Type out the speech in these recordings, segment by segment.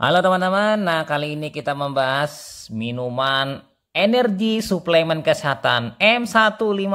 Halo teman-teman, nah kali ini kita membahas minuman energi suplemen kesehatan M150.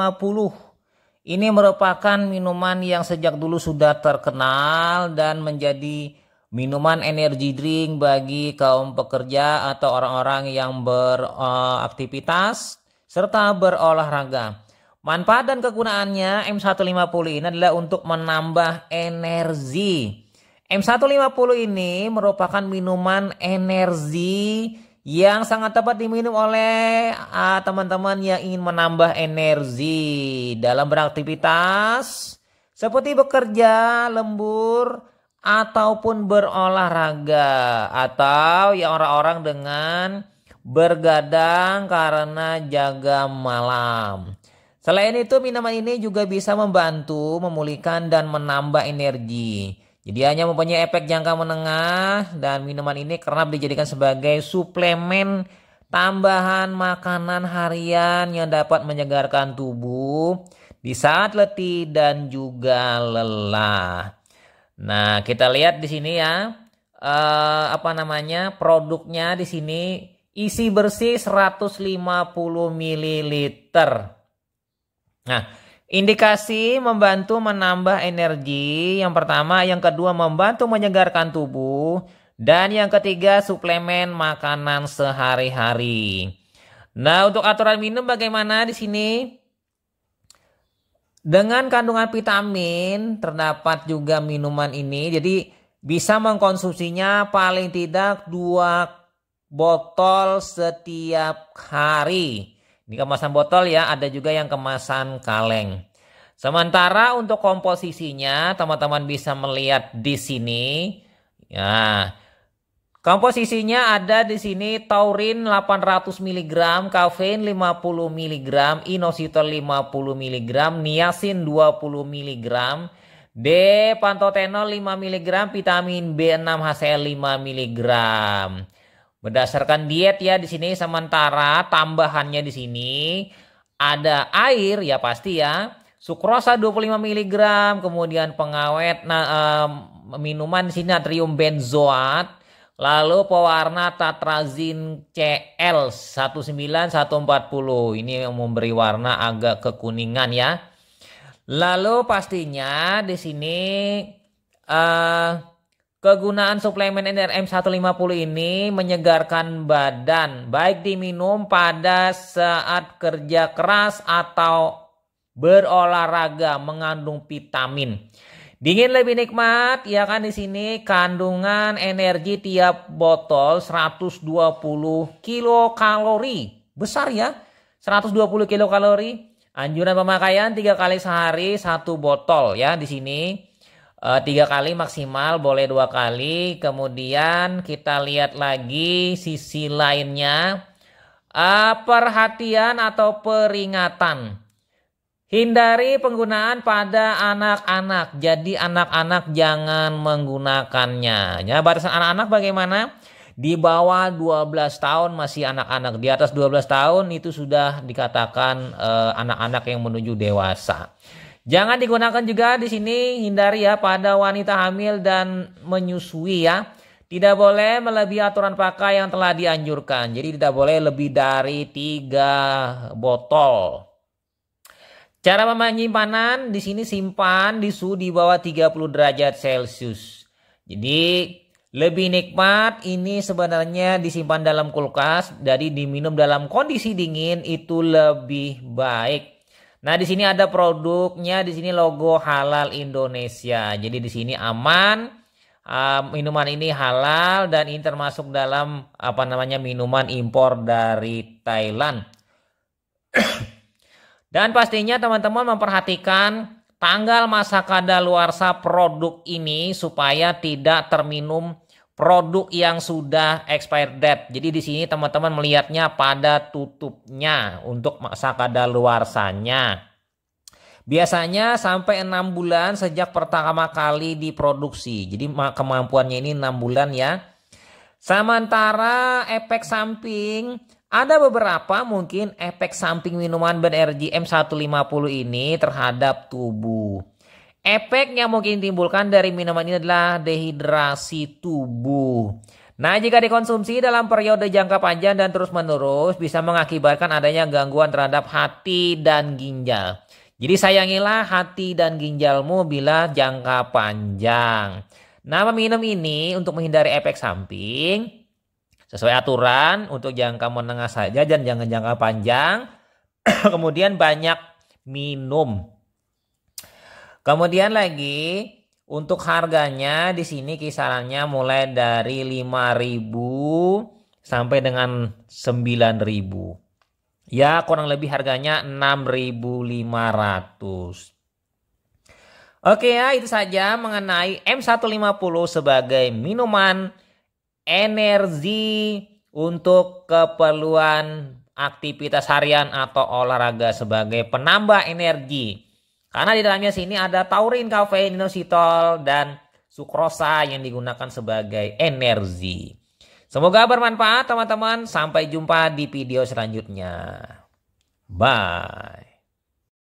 Ini merupakan minuman yang sejak dulu sudah terkenal dan menjadi minuman energi drink bagi kaum pekerja atau orang-orang yang beraktivitas serta berolahraga. Manfaat dan kegunaannya M150 ini adalah untuk menambah energi M150 ini merupakan minuman energi yang sangat tepat diminum oleh ah, teman-teman ah, yang ingin menambah energi dalam beraktivitas seperti bekerja, lembur, ataupun berolahraga atau ya orang-orang dengan bergadang karena jaga malam. Selain itu minuman ini juga bisa membantu memulihkan dan menambah energi. Jadi hanya mempunyai efek jangka menengah dan minuman ini karena dijadikan sebagai suplemen tambahan makanan harian yang dapat menyegarkan tubuh di saat letih dan juga lelah. Nah, kita lihat di sini ya. Eh, apa namanya? Produknya di sini isi bersih 150 ml. Nah, Indikasi membantu menambah energi. Yang pertama, yang kedua membantu menyegarkan tubuh. Dan yang ketiga suplemen makanan sehari-hari. Nah untuk aturan minum bagaimana di sini? Dengan kandungan vitamin terdapat juga minuman ini. Jadi bisa mengkonsumsinya paling tidak dua botol setiap hari. Ini kemasan botol ya, ada juga yang kemasan kaleng. Sementara untuk komposisinya, teman-teman bisa melihat di sini. Ya, komposisinya ada di sini taurin 800 mg, kafein 50 mg, inositol 50 mg, niacin 20 mg, D pantotenol 5 mg, vitamin B6 HCl 5 mg. Berdasarkan diet ya di sini sementara tambahannya di sini ada air ya pasti ya. Sukrosa 25 mg, kemudian pengawet nah, eh, minuman di sini natrium benzoat, lalu pewarna tatrazin CL 19140. Ini memberi warna agak kekuningan ya. Lalu pastinya di sini eh Kegunaan suplemen NRM 150 ini menyegarkan badan, baik diminum pada saat kerja keras atau berolahraga mengandung vitamin. Dingin lebih nikmat, ya kan di sini kandungan energi tiap botol 120 kilokalori. Besar ya, 120 kilokalori. Anjuran pemakaian 3 kali sehari satu botol ya di sini. Eh, tiga kali maksimal boleh dua kali kemudian kita lihat lagi sisi lainnya uh, perhatian atau peringatan hindari penggunaan pada anak-anak jadi anak-anak jangan menggunakannya ya batasan anak-anak bagaimana di bawah 12 tahun masih anak-anak di atas 12 tahun itu sudah dikatakan eh, anak-anak uh, yang menuju dewasa Jangan digunakan juga di sini hindari ya pada wanita hamil dan menyusui ya. Tidak boleh melebihi aturan pakai yang telah dianjurkan. Jadi tidak boleh lebih dari tiga botol. Cara penyimpanan di sini simpan di suhu di bawah 30 derajat Celcius. Jadi lebih nikmat ini sebenarnya disimpan dalam kulkas dari diminum dalam kondisi dingin itu lebih baik. Nah, di sini ada produknya, di sini logo halal Indonesia. Jadi di sini aman, uh, minuman ini halal dan ini termasuk dalam apa namanya minuman impor dari Thailand. dan pastinya teman-teman memperhatikan tanggal masa kadaluarsa produk ini supaya tidak terminum produk yang sudah expired date. Jadi di sini teman-teman melihatnya pada tutupnya untuk masa kadaluarsanya. Biasanya sampai 6 bulan sejak pertama kali diproduksi. Jadi kemampuannya ini 6 bulan ya. Sementara efek samping ada beberapa mungkin efek samping minuman BNRGM 150 ini terhadap tubuh. Efek yang mungkin timbulkan dari minuman ini adalah dehidrasi tubuh. Nah, jika dikonsumsi dalam periode jangka panjang dan terus-menerus bisa mengakibatkan adanya gangguan terhadap hati dan ginjal. Jadi sayangilah hati dan ginjalmu bila jangka panjang. Nah, meminum ini untuk menghindari efek samping sesuai aturan untuk jangka menengah saja dan jangan jangka panjang. Kemudian banyak minum. Kemudian lagi untuk harganya di sini kisarannya mulai dari 5000 sampai dengan 9000. Ya, kurang lebih harganya 6500. Oke ya, itu saja mengenai M150 sebagai minuman energi untuk keperluan aktivitas harian atau olahraga sebagai penambah energi. Karena di dalamnya sini ada taurin, kafein, inositol, dan sukrosa yang digunakan sebagai energi. Semoga bermanfaat teman-teman. Sampai jumpa di video selanjutnya. Bye.